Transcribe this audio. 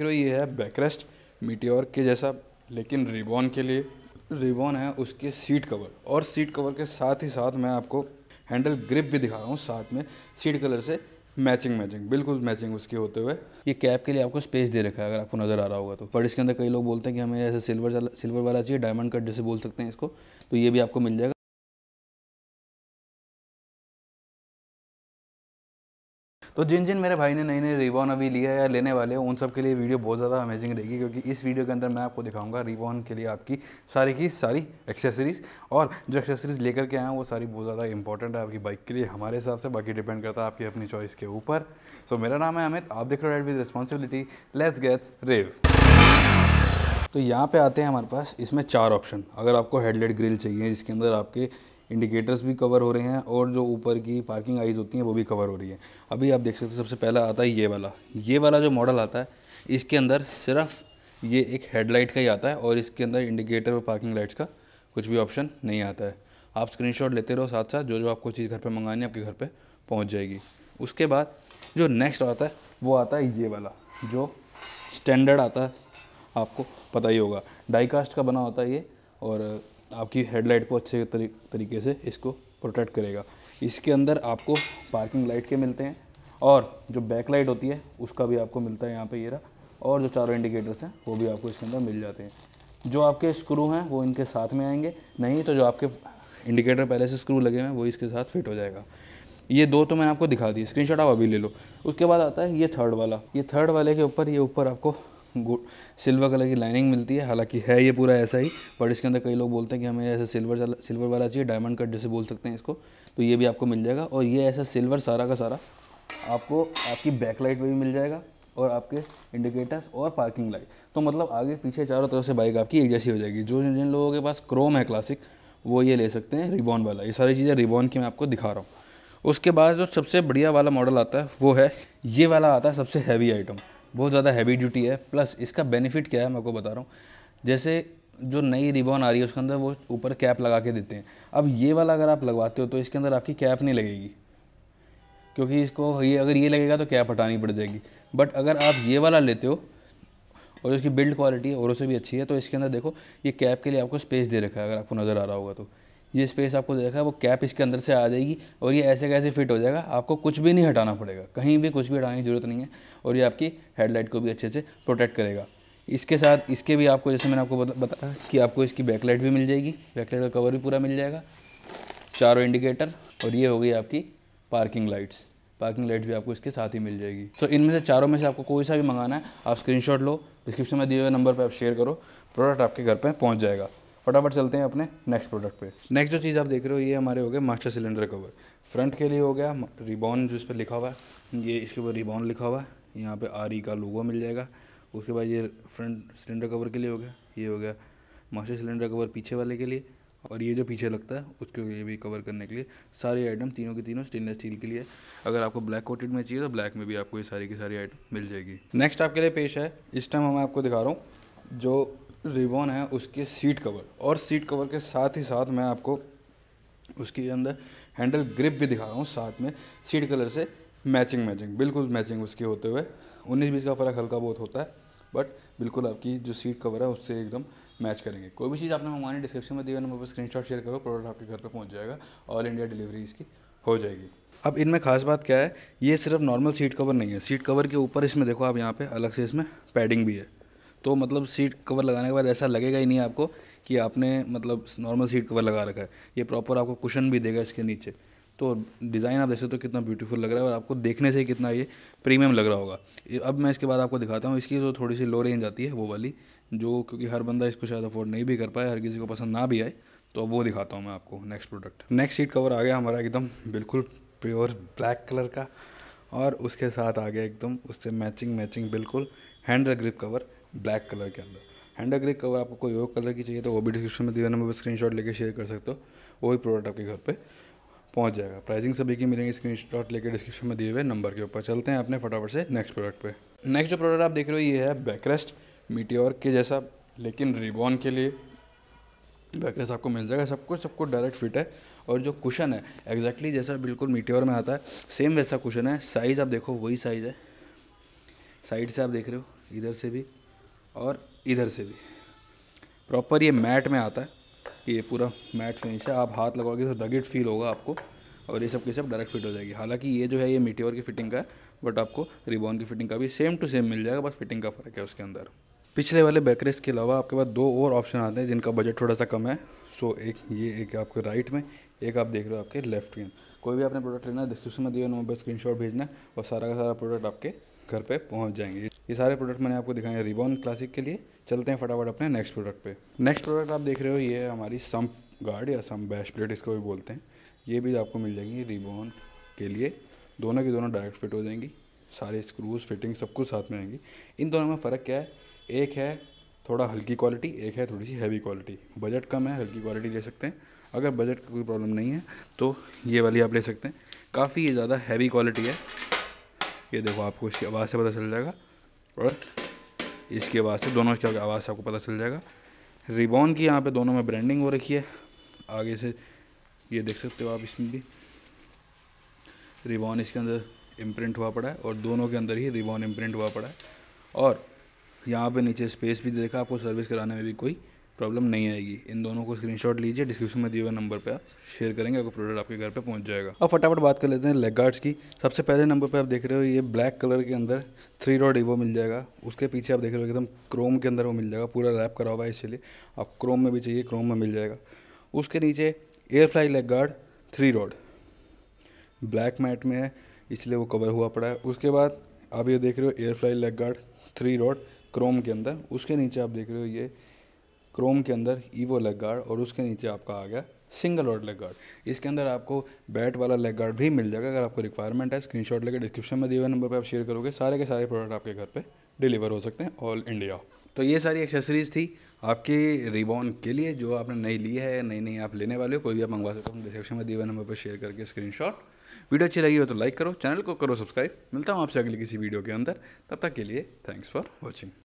ये है backrest meteor के जैसा लेकिन रिबॉन के लिए रिबॉन है उसके सीट कवर और सीट कवर के साथ ही साथ मैं आपको हैंडल ग्रिप भी दिखा रहा हूँ साथ में सीट कलर से मैचिंग मैचिंग बिल्कुल मैचिंग उसके होते हुए ये कैप के लिए आपको स्पेस दे रखा है अगर आपको नज़र आ रहा होगा तो पर इसके अंदर कई लोग बोलते हैं कि हमें ऐसे सिल्वर सिल्वर वाला चाहिए डायमंड कट जैसे बोल सकते हैं इसको तो ये भी आपको मिल जाएगा तो जिन जिन मेरे भाई ने नई नई रिबॉन अभी लिया है या लेने वाले हैं उन सब के लिए वीडियो बहुत ज़्यादा अमेजिंग रहेगी क्योंकि इस वीडियो के अंदर मैं आपको दिखाऊंगा रिबॉन के लिए आपकी सारी की सारी एक्सेसरीज और जो एक्सेसरीज लेकर के आए हैं वो सारी बहुत ज़्यादा इंपॉर्टेंट है आपकी बाइक के लिए हमारे हिसाब से बाकी डिपेंड करता है आपकी अपनी चॉइस के ऊपर सो मेरा नाम है अमित आप देख रहे हो ride with responsibility let's gets rev तो यहाँ पे आते हैं हमारे पास इसमें चार ऑप्शन अगर आपको हेडलाइट ग्रिल चाहिए जिसके अंदर आपके इंडिकेटर्स भी कवर हो रहे हैं और जो ऊपर की पार्किंग आइज होती हैं वो भी कवर हो रही है अभी आप देख सकते हो सबसे पहला आता है ये वाला ये वाला जो मॉडल आता है इसके अंदर सिर्फ ये एक हेडलाइट का ही आता है और इसके अंदर इंडिकेटर और पार्किंग लाइट्स का कुछ भी ऑप्शन नहीं आता है आप स्क्रीनशॉट लेते रहो साथ साथ जो जो आपको चीज़ घर पे मंगानी है आपके घर पे पहुंच जाएगी उसके बाद जो नेक्स्ट आता है वो आता है ये वाला जो स्टैंडर्ड आता है आपको पता ही होगा डाईकास्ट का बना होता है ये और आपकी हेडलाइट को अच्छे तरीके से इसको प्रोटेक्ट करेगा इसके अंदर आपको पार्किंग लाइट के मिलते हैं और जो बैक लाइट होती है उसका भी आपको मिलता है यहाँ पे ये रहा और जो चारों इंडिकेटर्स हैं वो भी आपको इसके अंदर मिल जाते हैं जो आपके स्क्रू हैं वो इनके साथ में आएंगे नहीं तो जो आपके इंडिकेटर पहले से स्क्रू लगे हुए हैं वो इसके साथ फिट हो जाएगा ये दो तो मैंने आपको दिखा दी स्क्रीन आप अभी ले लो उसके बाद आता है ये थर्ड वाला ये थर्ड वाले के ऊपर ये ऊपर आपको सिल्वर कलर की लाइनिंग मिलती है हालांकि है ये पूरा ऐसा ही बट इसके अंदर कई लोग बोलते हैं कि हमें ऐसा सिल्वर सिल्वर वाला चाहिए डायमंड कट जैसे बोल सकते हैं इसको तो ये भी आपको मिल जाएगा और ये ऐसा सिल्वर सारा का सारा आपको आपकी बैकलाइट पर भी मिल जाएगा और आपके इंडिकेटर्स और पार्किंग लाइट तो मतलब आगे पीछे चारों तरफ से बाइक आपकी एक जैसी हो जाएगी जो जिन लोगों के पास क्रोम है क्लासिक वो ये ले सकते हैं रिबॉन वाला ये सारी चीज़ें रिबॉन की मैं आपको दिखा रहा हूँ उसके बाद जो सबसे बढ़िया वाला मॉडल आता है वो है ये वाला आता है सबसे हैवी आइटम बहुत ज़्यादा हैवी ड्यूटी है प्लस इसका बेनिफिट क्या है मैं आपको बता रहा हूँ जैसे जो नई रिबॉन आ रही है उसके अंदर वो ऊपर कैप लगा के देते हैं अब ये वाला अगर आप लगवाते हो तो इसके अंदर आपकी कैप नहीं लगेगी क्योंकि इसको ये अगर ये लगेगा तो कैप हटानी पड़ जाएगी बट अगर आप ये वाला लेते हो और इसकी बिल्ड क्वालिटी है और उससे भी अच्छी है तो इसके अंदर देखो ये कैप के लिए आपको स्पेस दे रखा है अगर आपको नज़र आ रहा होगा तो ये स्पेस आपको देखा है वो कैप इसके अंदर से आ जाएगी और ये ऐसे कैसे फिट हो जाएगा आपको कुछ भी नहीं हटाना पड़ेगा कहीं भी कुछ भी हटाने की ज़रूरत नहीं है और ये आपकी हेडलाइट को भी अच्छे से प्रोटेक्ट करेगा इसके साथ इसके भी आपको जैसे मैंने आपको बताया कि आपको इसकी बैकलाइट भी मिल जाएगी बैकलाइट का कवर भी पूरा मिल जाएगा चारों इंडिकेटर और ये हो गई आपकी पार्किंग लाइट्स पार्किंग लाइट भी आपको इसके साथ ही मिल जाएगी तो इनमें से चारों में से आपको कोई सा भी मंगाना है आप स्क्रीनशॉट लो डिस्क्रिप्शन में दिए हुए नंबर पर आप शेयर करो प्रोडक्ट आपके घर पर पहुँच जाएगा फटाफट चलते हैं अपने नेक्स्ट प्रोडक्ट पे नेक्स्ट जो चीज़ आप देख रहे हो ये हमारे हो गए मास्टर सिलेंडर कवर फ्रंट के लिए हो गया रिबॉन जो इस पर लिखा हुआ है ये इसके ऊपर रिबॉन लिखा हुआ है यहाँ पे आर का लोगो मिल जाएगा उसके बाद ये फ्रंट सिलेंडर कवर के लिए हो गया ये हो गया मास्टर सिलेंडर कवर पीछे वाले के लिए और ये जो पीछे लगता है उसके लिए भी कवर करने के लिए सारे आइटम तीनों के तीनों स्टेनलेस स्टील के लिए अगर आपको ब्लैक कोटेड में चाहिए तो ब्लैक में भी आपको ये सारी की सारी आइटम मिल जाएगी नेक्स्ट आपके लिए पेश है इस टाइम हमें आपको दिखा रहा हूँ जो रिबॉन है उसके सीट कवर और सीट कवर के साथ ही साथ मैं आपको उसके अंदर हैंडल ग्रिप भी दिखा रहा हूँ साथ में सीट कलर से मैचिंग मैचिंग बिल्कुल मैचिंग उसके होते हुए उन्नीस बीस का फ़र्क हल्का बहुत होता है बट बिल्कुल आपकी जो सीट कवर है उससे एकदम मैच करेंगे कोई भी चीज़ आपने मंगवानी डिस्क्रिप्शन में दिए नंबर पर स्क्रीन शेयर करो प्रोडक्ट आपके घर पर पहुँच जाएगा ऑल इंडिया डिलीवरी इसकी हो जाएगी अब इनमें खास बात क्या है ये सिर्फ नॉर्मल सीट कवर नहीं है सीट कवर के ऊपर इसमें देखो आप यहाँ पे अलग से इसमें पैडिंग भी है तो मतलब सीट कवर लगाने के बाद ऐसा लगेगा ही नहीं आपको कि आपने मतलब नॉर्मल सीट कवर लगा रखा है ये प्रॉपर आपको कुशन भी देगा इसके नीचे तो डिज़ाइन आप देख सकते हो तो कितना ब्यूटीफुल लग रहा है और आपको देखने से ही कितना ये प्रीमियम लग रहा होगा अब मैं इसके बाद आपको दिखाता हूँ इसकी जो तो थोड़ी सी लो रेंज आती है वो वाली जो क्योंकि हर बंदा इसको शायद अफोर्ड नहीं भी कर पाए हर किसी को पसंद ना भी आए तो वो दिखाता हूँ मैं आपको next product next seat cover आ गया हमारा एकदम बिल्कुल प्योर ब्लैक कलर का और उसके साथ आ गया एकदम उससे मैचिंग मैचिंग बिल्कुल hand grip cover black colour के अंदर हैंड ग्रे कवर आपको कोई और कलर की चाहिए तो वो भी डिस्क्रिप्शन में दिया नंबर पर स्क्रीनशॉट लेकर शेयर कर सकते हो वही प्रोडक्ट आपके घर पर पहुँच जाएगा प्राइसिंग सभी की मिलेंगी शॉट लेकर डिस्क्रिप्शन में दिए हुए नंबर के ऊपर चलते हैं अपने फटाफट से नेक्स्ट प्रोडक्ट पर नेक्स्ट जो प्रोडक्ट आप देख रहे हो ये है बैकरेस्ट मीटियोर के जैसा लेकिन रिबॉन के लिए बैकरेस आपको मिल जाएगा सब कुछ सबको डायरेक्ट फिट है और जो कुशन है एग्जैक्टली exactly जैसा बिल्कुल मीटियोर में आता है सेम वैसा कुशन है साइज़ आप देखो वही साइज़ है साइड से आप देख रहे हो इधर से भी और इधर से भी प्रॉपर ये मैट में आता है ये पूरा मैट फिनिश है आप हाथ लगाओगे तो डगेट फील होगा आपको और ये सब के सब डायरेक्ट फिट हो जाएगी हालांकि ये जो है ये मीटियोर की फिटिंग का है बट आपको रिबॉन की फिटिंग का भी सेम टू सेम मिल जाएगा बस फिटिंग का फ़र्क है उसके अंदर पिछले वाले बैकरेस के अलावा आपके पास दो और ऑप्शन आते हैं जिनका बजट थोड़ा सा कम है सो एक ये एक आपके राइट में एक आप देख रहे हो आपके लेफ्ट में कोई भी आपने प्रोडक्ट लेना है डिस्क्रिप्शन में दिए नंबर पर शॉट भेजना है और सारा का सारा प्रोडक्ट आपके घर पर पहुँच जाएंगे ये सारे प्रोडक्ट मैंने आपको दिखाए हैं रिबॉन क्लासिक के लिए चलते हैं फटाफट अपने नेक्स्ट प्रोडक्ट पे नेक्स्ट प्रोडक्ट आप देख रहे हो ये है हमारी सम्प गार्ड या सम बैश प्लेट इसको भी बोलते हैं ये भी आपको मिल जाएगी रिबॉन के लिए दोनों की दोनों डायरेक्ट फिट हो जाएंगी सारे स्क्रूज फिटिंग सब कुछ साथ में आएंगी इन दोनों में फ़र्क क्या है एक है थोड़ा हल्की क्वालिटी एक है थोड़ी सी हैवी क्वालिटी बजट कम है हल्की क्वालिटी ले सकते हैं अगर बजट का कोई प्रॉब्लम नहीं है तो ये वाली आप ले सकते हैं काफ़ी ज़्यादा हैवी क्वालिटी है ये देखो आपको इसकी आवाज़ से पता चल जाएगा और इसकी आवाज़ से दोनों की आवाज़ से आपको पता चल जाएगा रिबॉन की यहाँ पे दोनों में ब्रांडिंग हो रखी है आगे से ये देख सकते हो आप इसमें भी रिबॉन इसके अंदर इम्प्रिंट हुआ पड़ा है और दोनों के अंदर ही रिबॉन इम्प्रिंट हुआ पड़ा है और यहाँ पे नीचे स्पेस भी देखा आपको सर्विस कराने में भी कोई प्रॉब्लम नहीं आएगी इन दोनों को स्क्रीनशॉट लीजिए डिस्क्रिप्शन में दिए हुए नंबर पर आप शेयर करेंगे आपको प्रोडक्ट आपके घर पर पहुँच जाएगा अब फटाफट बात कर लेते हैं लेग गार्ड्स की सबसे पहले नंबर पर आप देख रहे हो ये ब्लैक कलर के अंदर थ्री डॉट ईवो मिल जाएगा उसके पीछे आप देख रहे हो एकदम क्रोम के अंदर वो मिल जाएगा पूरा रैप करा हुआ है इसलिए आप क्रोम में भी चाहिए क्रोम में मिल जाएगा उसके नीचे Airfly leg guard three rod black matte में है इसलिए वो कवर हुआ पड़ा है उसके बाद आप ये देख रहे हो Airfly leg guard three rod chrome के अंदर उसके नीचे आप देख रहे हो ये क्रोम के अंदर ईवो लेग गार्ड और उसके नीचे आपका आ गया सिंगल और लेग गार्ड इसके अंदर आपको बैट वाला लेग गार्ड भी मिल जाएगा अगर आपको रिक्वायरमेंट है शॉट लेकर डिस्क्रिप्शन में दिए हुए नंबर पर आप शेयर करोगे सारे के सारे प्रोडक्ट आपके घर पर डिलीवर हो सकते हैं ऑल इंडिया तो ये सारी एक्सेसरीज थी आपके रिबॉन के लिए जो आपने नई ली है नई नई आप लेने वाले हो कोई भी आप मंगवा सकते हो डिस्क्रिप्शन में दिए हुए नंबर पर शेयर करके स्क्रीनशॉट वीडियो अच्छी लगी हो तो लाइक करो चैनल को करो सब्सक्राइब मिलता हूँ आपसे अगली किसी वीडियो के अंदर तब तक के लिए थैंक्स फॉर वॉचिंग